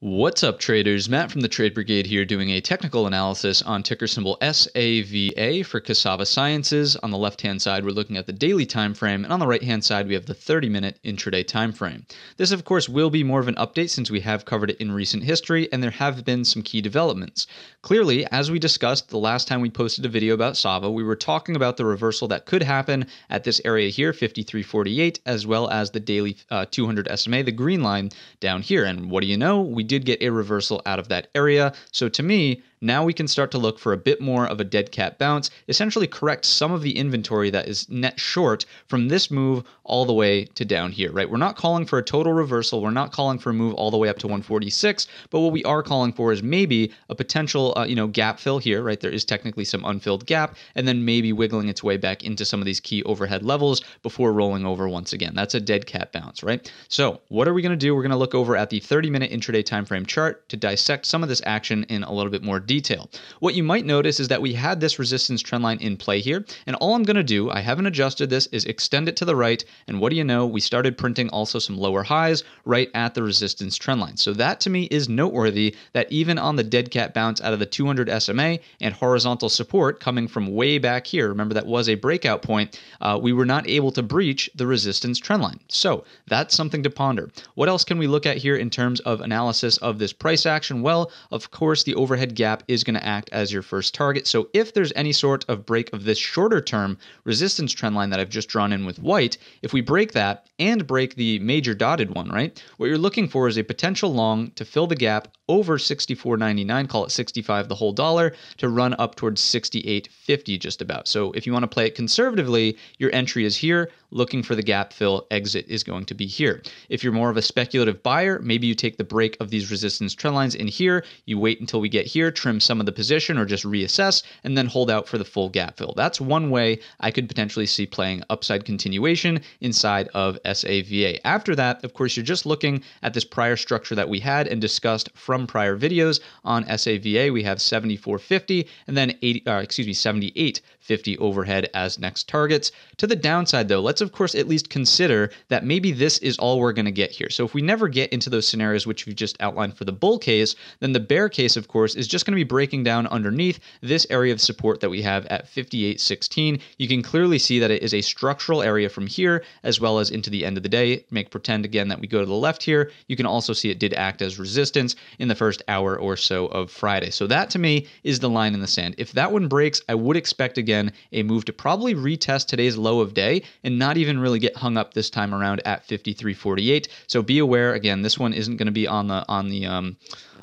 What's up, traders? Matt from the Trade Brigade here doing a technical analysis on ticker symbol SAVA for Cassava Sciences. On the left hand side, we're looking at the daily time frame, and on the right hand side, we have the 30 minute intraday time frame. This, of course, will be more of an update since we have covered it in recent history and there have been some key developments. Clearly, as we discussed the last time we posted a video about Sava, we were talking about the reversal that could happen at this area here, 5348, as well as the daily uh, 200 SMA, the green line down here. And what do you know? We did get a reversal out of that area. So to me, now we can start to look for a bit more of a dead cat bounce, essentially correct some of the inventory that is net short from this move all the way to down here, right? We're not calling for a total reversal. We're not calling for a move all the way up to 146, but what we are calling for is maybe a potential, uh, you know, gap fill here, right? There is technically some unfilled gap, and then maybe wiggling its way back into some of these key overhead levels before rolling over once again. That's a dead cat bounce, right? So what are we going to do? We're going to look over at the 30-minute intraday time frame chart to dissect some of this action in a little bit more detail. What you might notice is that we had this resistance trend line in play here, and all I'm going to do, I haven't adjusted this, is extend it to the right, and what do you know, we started printing also some lower highs right at the resistance trend line. So that to me is noteworthy that even on the dead cat bounce out of the 200 SMA and horizontal support coming from way back here, remember that was a breakout point, uh, we were not able to breach the resistance trend line. So that's something to ponder. What else can we look at here in terms of analysis of this price action? Well, of course, the overhead gap gap is going to act as your first target. So if there's any sort of break of this shorter term resistance trend line that I've just drawn in with white, if we break that and break the major dotted one, right, what you're looking for is a potential long to fill the gap over 64.99, call it 65 the whole dollar, to run up towards 68.50 just about. So if you want to play it conservatively, your entry is here, looking for the gap fill, exit is going to be here. If you're more of a speculative buyer, maybe you take the break of these resistance trend lines in here, you wait until we get here, trim some of the position or just reassess and then hold out for the full gap fill. That's one way I could potentially see playing upside continuation inside of SAVA. After that, of course, you're just looking at this prior structure that we had and discussed from prior videos on SAVA. We have 7450 and then 80, uh, excuse me, 78 50 overhead as next targets. To the downside, though, let's of course at least consider that maybe this is all we're going to get here. So if we never get into those scenarios which we've just outlined for the bull case, then the bear case, of course, is just going to be breaking down underneath this area of support that we have at 58.16. You can clearly see that it is a structural area from here as well as into the end of the day. Make pretend again that we go to the left here. You can also see it did act as resistance in the first hour or so of Friday. So that to me is the line in the sand. If that one breaks, I would expect again again a move to probably retest today's low of day and not even really get hung up this time around at 53.48. So be aware again, this one isn't going to be on the on the um,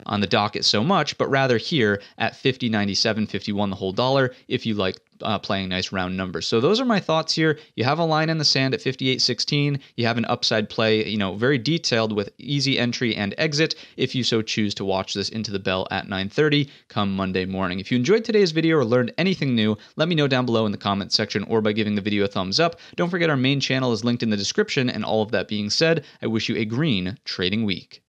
on the docket so much, but rather here at 50, 97, 51, the whole dollar if you like uh, playing nice round numbers. So those are my thoughts here. You have a line in the sand at 58.16. You have an upside play, you know, very detailed with easy entry and exit if you so choose to watch this into the bell at 9.30 come Monday morning. If you enjoyed today's video or learned anything new, let me know down below in the comments section or by giving the video a thumbs up. Don't forget our main channel is linked in the description. And all of that being said, I wish you a green trading week.